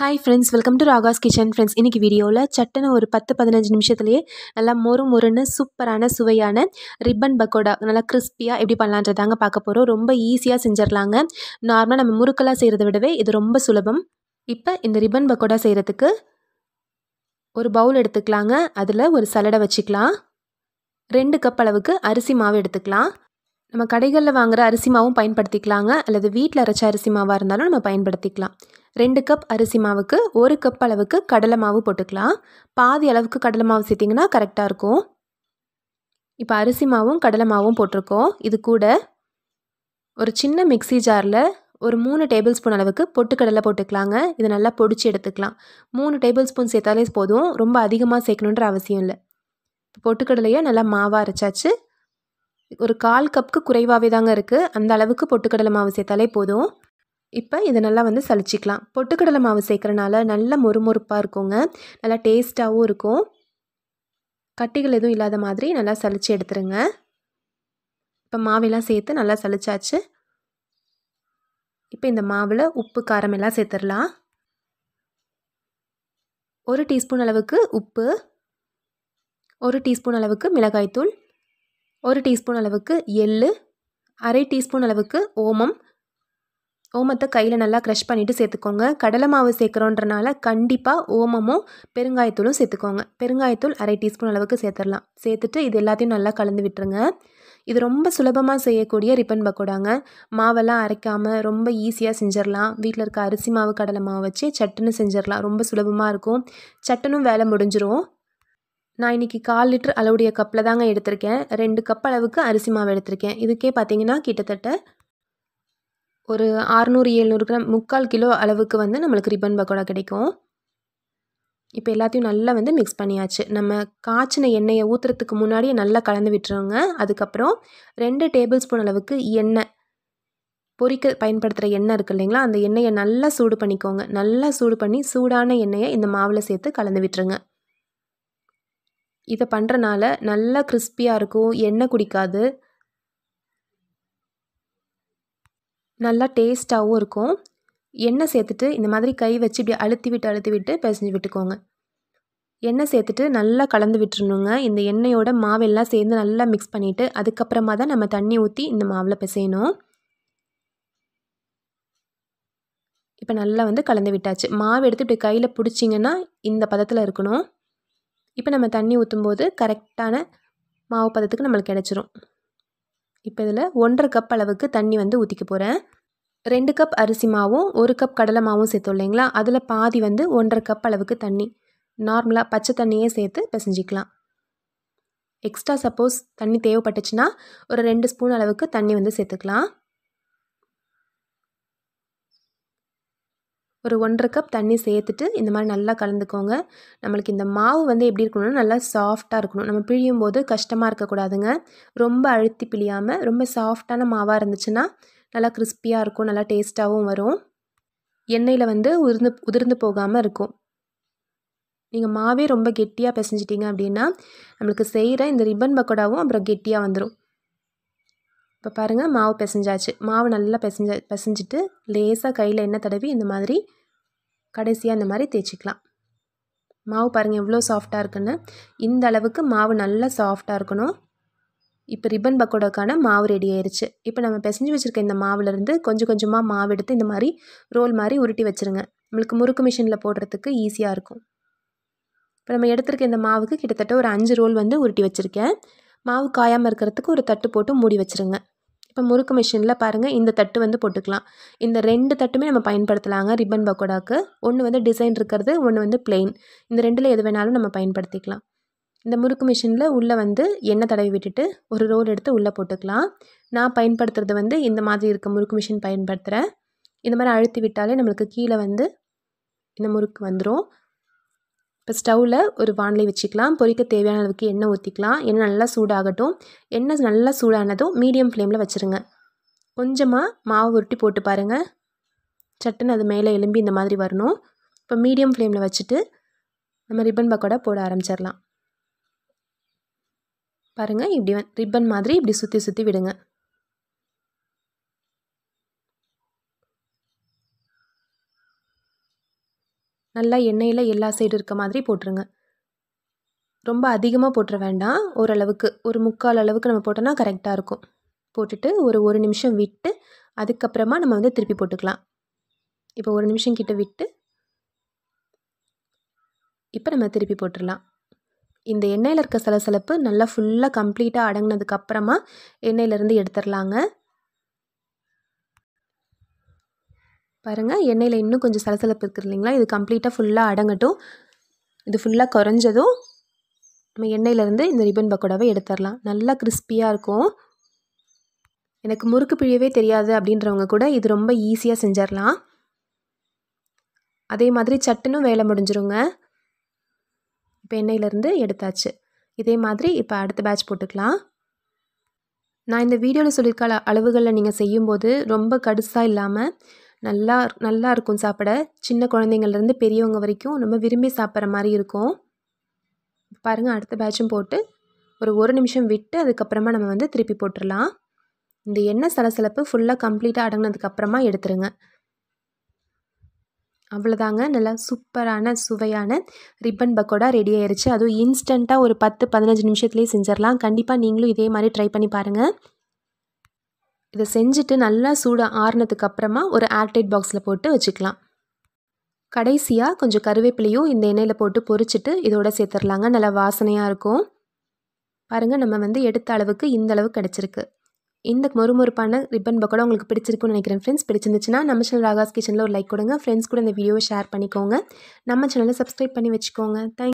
hi friends welcome to Raga's kitchen friends இன்றைக்கி வீடியோவில் சட்டனை ஒரு பத்து பதினஞ்சு நிமிஷத்துலேயே நல்லா மொறு மொறுன்னு சூப்பரான சுவையான ரிப்பன் பக்கோடா நல்லா கிறிஸ்பியாக எப்படி பண்ணலான்றதாங்க பார்க்க போகிறோம் ரொம்ப ஈஸியாக செஞ்சிடலாங்க நார்மலாக நம்ம முறுக்கெல்லாம் செய்கிறத விடவே இது ரொம்ப சுலபம் இப்போ இந்த ரிப்பன் பக்கோடா செய்கிறதுக்கு ஒரு பவுல் எடுத்துக்கலாங்க அதில் ஒரு சலடை வச்சுக்கலாம் ரெண்டு கப் அளவுக்கு அரிசி மாவு எடுத்துக்கலாம் நம்ம கடைகளில் வாங்குகிற அரிசி மாவும் பயன்படுத்திக்கலாங்க அல்லது வீட்டில் அரைச்ச அரிசி மாவாக இருந்தாலும் நம்ம பயன்படுத்திக்கலாம் ரெண்டு கப் அரிசி மாவுக்கு ஒரு கப் அளவுக்கு கடலை மாவு போட்டுக்கலாம் பாதி அளவுக்கு கடலை மாவு சேர்த்திங்கன்னா கரெக்டாக இருக்கும் இப்போ அரிசி மாவும் கடலை மாவும் போட்டிருக்கோம் இது கூட ஒரு சின்ன மிக்சி ஜாரில் ஒரு மூணு டேபிள் ஸ்பூன் அளவுக்கு பொட்டுக்கடலை போட்டுக்கலாங்க இதை நல்லா பொடிச்சு எடுத்துக்கலாம் மூணு டேபிள் ஸ்பூன் சேர்த்தாலே போதும் ரொம்ப அதிகமாக சேர்க்கணுன்ற அவசியம் இல்லை பொட்டுக்கடலையை நல்லா மாவாக அரைச்சாச்சு ஒரு கால் கப்புக்கு குறைவாகவே தாங்க இருக்குது அந்த அளவுக்கு பொட்டுக்கடலை மாவு சேர்த்தாலே போதும் இப்போ இதை நல்லா வந்து சளிச்சிக்கலாம் பொட்டுக்கடலை மாவு சேர்க்குறனால நல்ல மொறுமொறுப்பாக இருக்குங்க நல்லா டேஸ்ட்டாகவும் இருக்கும் கட்டிகள் எதுவும் இல்லாத மாதிரி நல்லா சளிச்சு எடுத்துருங்க இப்போ மாவெல்லாம் சேர்த்து நல்லா சளிச்சாச்சு இப்போ இந்த மாவில் உப்பு காரம் எல்லாம் சேர்த்துடலாம் ஒரு டீஸ்பூன் அளவுக்கு உப்பு ஒரு டீஸ்பூன் அளவுக்கு மிளகாய்த்தூள் ஒரு டீஸ்பூன் அளவுக்கு எள் அரை டீஸ்பூன் அளவுக்கு ஓமம் ஓமத்தை கையில் நல்லா க்ரஷ் பண்ணிவிட்டு சேர்த்துக்கோங்க கடலை மாவு சேர்க்குறோன்றனால கண்டிப்பாக ஓமமும் பெருங்காயத்தூளும் சேர்த்துக்கோங்க பெருங்காயத்தூள் அரை டீஸ்பூன் அளவுக்கு சேர்த்துடலாம் சேர்த்துட்டு இது எல்லாத்தையும் நல்லா கலந்து விட்டுருங்க இது ரொம்ப சுலபமாக செய்யக்கூடிய ரிப்பன் பக்கோடாங்க மாவெல்லாம் அரைக்காமல் ரொம்ப ஈஸியாக செஞ்சிடலாம் வீட்டில் இருக்க அரிசி மாவு கடலை மாவு வச்சு சட்டுன்னு செஞ்சிடலாம் ரொம்ப சுலபமாக இருக்கும் சட்டுனும் வேலை முடிஞ்சிரும் நான் இன்றைக்கி கால் லிட்டர் அளவுடைய கப்பில் தாங்க எடுத்திருக்கேன் ரெண்டு கப் அளவுக்கு அரிசி மாவு எடுத்திருக்கேன் இதுக்கே பார்த்தீங்கன்னா கிட்டத்தட்ட ஒரு ஆறுநூறு எழுநூறு கிராம் முக்கால் கிலோ அளவுக்கு வந்து நம்மளுக்கு ரிப்பன் பக்கோடா கிடைக்கும் இப்போ எல்லாத்தையும் நல்லா வந்து மிக்ஸ் பண்ணியாச்சு நம்ம காய்ச்சின எண்ணெயை ஊற்றுறதுக்கு முன்னாடியே நல்லா கலந்து விட்டுருங்க அதுக்கப்புறம் ரெண்டு டேபிள் ஸ்பூன் அளவுக்கு எண்ணெய் பொறிக்க பயன்படுத்துகிற எண்ணெய் இருக்குது இல்லைங்களா அந்த எண்ணெயை நல்லா சூடு பண்ணிக்கோங்க நல்லா சூடு பண்ணி சூடான எண்ணெயை இந்த மாவில் சேர்த்து கலந்து விட்டுருங்க இதை பண்ணுறனால நல்லா கிறிஸ்பியாக இருக்கும் எண்ணெய் குடிக்காது நல்லா டேஸ்ட்டாகவும் இருக்கும் எண்ணெய் சேர்த்துட்டு இந்த மாதிரி கை வச்சு இப்படி அழுத்தி விட்டு அழுத்தி விட்டு பிசைஞ்சு விட்டுக்கோங்க எண்ணெய் சேர்த்துட்டு நல்லா கலந்து விட்டுருணுங்க இந்த எண்ணெயோட மாவெல்லாம் சேர்ந்து நல்லா மிக்ஸ் பண்ணிவிட்டு அதுக்கப்புறமா தான் நம்ம தண்ணி ஊற்றி இந்த மாவில் பிசையணும் இப்போ நல்லா வந்து கலந்து விட்டாச்சு மாவு எடுத்து இப்படி கையில் பிடிச்சிங்கன்னா இந்த பதத்தில் இருக்கணும் இப்போ நம்ம தண்ணி ஊற்றும் போது கரெக்டான மாவு பதத்துக்கு நம்மளுக்கு கிடச்சிரும் இப்போ இதில் ஒன்றரை கப் அளவுக்கு தண்ணி வந்து ஊற்றிக்க போகிறேன் ரெண்டு கப் அரிசி மாவும் ஒரு கப் கடலை மாவும் சேர்த்தோம் இல்லைங்களா அதில் பாதி வந்து ஒன்றரை கப் அளவுக்கு தண்ணி நார்மலாக பச்சை தண்ணியே சேர்த்து பிசைஞ்சிக்கலாம் எக்ஸ்ட்ரா சப்போஸ் தண்ணி தேவைப்பட்டுச்சுன்னா ஒரு ரெண்டு ஸ்பூன் அளவுக்கு தண்ணி வந்து சேர்த்துக்கலாம் ஒரு ஒன்றரை கப் தண்ணி சேர்த்துட்டு இந்த மாதிரி நல்லா கலந்துக்கோங்க நம்மளுக்கு இந்த மாவு வந்து எப்படி இருக்கணும்னா நல்லா சாஃப்டாக இருக்கணும் நம்ம பிழியும் போது கஷ்டமாக இருக்கக்கூடாதுங்க ரொம்ப அழுத்தி பிழியாமல் ரொம்ப சாஃப்டான மாவாக இருந்துச்சுன்னா நல்லா கிறிஸ்பியாக இருக்கும் நல்லா டேஸ்ட்டாகவும் வரும் எண்ணெயில் வந்து உதிர்ந்து உதிர்ந்து போகாமல் இருக்கும் நீங்கள் மாவே ரொம்ப கெட்டியாக பிசைஞ்சிட்டிங்க அப்படின்னா நம்மளுக்கு செய்கிற இந்த ரிப்பன் பக்கோடாவும் அப்புறம் கெட்டியாக வந்துடும் இப்போ பாருங்கள் மாவு பிசைஞ்சாச்சு மாவு நல்லா பிசைஞ்ச பிசைஞ்சிட்டு லேசாக கையில் எண்ணெய் தடவி இந்த மாதிரி கடைசியாக இந்த மாதிரி தேய்ச்சிக்கலாம் மாவு பாருங்கள் எவ்வளோ சாஃப்டாக இருக்குன்னு இந்த அளவுக்கு மாவு நல்லா சாஃப்டாக இருக்கணும் இப்போ ரிப்பன் பக்கோடாக்கான மாவு ரெடி ஆயிடுச்சு இப்போ நம்ம பிசைஞ்சு வச்சுருக்க இந்த மாவுலேருந்து கொஞ்சம் கொஞ்சமாக மாவு எடுத்து இந்த மாதிரி ரோல் மாதிரி உருட்டி வச்சுருங்க நம்மளுக்கு முறுக்கு மிஷினில் போடுறதுக்கு ஈஸியாக இருக்கும் இப்போ நம்ம எடுத்துருக்க இந்த மாவுக்கு கிட்டத்தட்ட ஒரு அஞ்சு ரோல் வந்து உருட்டி வச்சுருக்கேன் மாவு காயாமல் இருக்கிறதுக்கு ஒரு தட்டு போட்டு மூடி வச்சுருங்க இப்போ முறுக்கு மிஷினில் பாருங்கள் இந்த தட்டு வந்து போட்டுக்கலாம் இந்த ரெண்டு தட்டுமே நம்ம பயன்படுத்தலாங்க ரிப்பன் பக்கோடாவுக்கு ஒன்று வந்து டிசைன் இருக்கிறது ஒன்று வந்து பிளெயின் இந்த ரெண்டில் எது வேணாலும் நம்ம பயன்படுத்திக்கலாம் இந்த முறுக்கு மிஷினில் உள்ளே வந்து எண்ணெய் தடவி விட்டுட்டு ஒரு ரோல் எடுத்து உள்ளே போட்டுக்கலாம் நான் பயன்படுத்துறது வந்து இந்த மாதிரி இருக்க முறுக்கு மிஷின் பயன்படுத்துகிறேன் இந்த மாதிரி அழுத்தி விட்டாலே நம்மளுக்கு கீழே வந்து இந்த முறுக்கு வந்துடும் இப்போ ஸ்டவ்வில் ஒரு வானிலை வச்சுக்கலாம் பொரிக்க தேவையான அளவுக்கு எண்ணெய் ஊற்றிக்கலாம் எண்ணெய் நல்லா சூடாகட்டும் எண்ணெய் நல்லா சூடானதும் மீடியம் ஃப்ளேமில் வச்சுருங்க கொஞ்சமாக மாவு உருட்டி போட்டு பாருங்கள் சட்டுன்னு அது மேலே எலும்பி இந்த மாதிரி வரணும் இப்போ மீடியம் ஃப்ளேமில் வச்சுட்டு நம்ம ரிப்பன் பக்கோடா போட ஆரம்பிச்சிடலாம் பாருங்கள் இப்படி ரிப்பன் மாதிரி இப்படி சுற்றி சுற்றி விடுங்க நல்லா எண்ணெயில் எல்லா சைடு இருக்க மாதிரி போட்டுருங்க ரொம்ப அதிகமாக போட்டுற வேண்டாம் ஓரளவுக்கு ஒரு முக்கால் அளவுக்கு நம்ம போட்டோன்னா கரெக்டாக இருக்கும் போட்டுட்டு ஒரு ஒரு நிமிஷம் விட்டு அதுக்கப்புறமா நம்ம வந்து திருப்பி போட்டுக்கலாம் இப்போ ஒரு நிமிஷம் கிட்ட விட்டு இப்போ நம்ம திருப்பி போட்டுடலாம் இந்த எண்ணெயில் இருக்க சலசலப்பு நல்லா ஃபுல்லாக கம்ப்ளீட்டாக அடங்கினதுக்கப்புறமா எண்ணெயிலேருந்து எடுத்துடலாங்க பாருங்கள் எண்ணெயில் இன்னும் கொஞ்சம் சலசலப்பு இருக்குது இல்லைங்களா இது கம்ப்ளீட்டாக ஃபுல்லாக அடங்கட்டும் இது ஃபுல்லாக குறைஞ்சதும் நம்ம எண்ணெயிலேருந்து இந்த ரிப்பன் பக்கோடாவை எடுத்துடலாம் நல்லா கிறிஸ்பியாக இருக்கும் எனக்கு முறுக்கு பிழியவே தெரியாது அப்படின்றவங்க கூட இது ரொம்ப ஈஸியாக செஞ்சிடலாம் அதே மாதிரி சட்டுனும் வேலை முடிஞ்சிருங்க இப்போ எண்ணெயிலேருந்து எடுத்தாச்சு இதே மாதிரி இப்போ அடுத்த பேட்ச் போட்டுக்கலாம் நான் இந்த வீடியோவில் சொல்லியிருக்க அளவுகளில் நீங்கள் செய்யும்போது ரொம்ப கடுசாக இல்லாமல் நல்லா நல்லா இருக்கும் சாப்பிட சின்ன குழந்தைங்கள்லேருந்து பெரியவங்க வரைக்கும் நம்ம விரும்பி சாப்பிட்ற மாதிரி இருக்கும் பாருங்கள் அடுத்த பேட்சும் போட்டு ஒரு ஒரு நிமிஷம் விட்டு அதுக்கப்புறமா நம்ம வந்து திருப்பி போட்டுடலாம் இந்த எண்ணெய் சலசலப்பு ஃபுல்லாக கம்ப்ளீட்டாக அடங்கினதுக்கப்புறமா எடுத்துருங்க அவ்வளோதாங்க நல்லா சூப்பரான சுவையான ரிப்பன் பக்கோடா ரெடி ஆயிடுச்சு அதுவும் இன்ஸ்டண்ட்டாக ஒரு பத்து பதினஞ்சு நிமிஷத்துலேயே செஞ்சிடலாம் கண்டிப்பாக நீங்களும் இதே மாதிரி ட்ரை பண்ணி பாருங்கள் இதை செஞ்சுட்டு நல்லா சூடாக ஆறுனதுக்கு அப்புறமா ஒரு ஏர்டைட் பாக்ஸில் போட்டு வச்சுக்கலாம் கடைசியாக கொஞ்சம் கருவேப்பிலையும் இந்த எண்ணெயில் போட்டு பொறிச்சிட்டு இதோட சேர்த்துடலாங்க நல்லா வாசனையாக இருக்கும் பாருங்கள் நம்ம வந்து எடுத்த அளவுக்கு இந்த அளவு கிடச்சிருக்கு இந்த மொறுமொறுப்பான ரிப்பன் பக்கோட உங்களுக்கு பிடிச்சிருக்குன்னு நினைக்கிறேன் ஃப்ரெண்ட்ஸ் பிடிச்சிருந்துச்சுன்னா நம்ம சேனல் ராகாஸ் கிச்சனில் ஒரு லைக் கொடுங்க ஃப்ரெண்ட்ஸ் கூட இந்த வீடியோவை ஷேர் பண்ணிக்கோங்க நம்ம சேனலை சப்ஸ்கிரைப் பண்ணி வச்சுக்கோங்க தேங்க்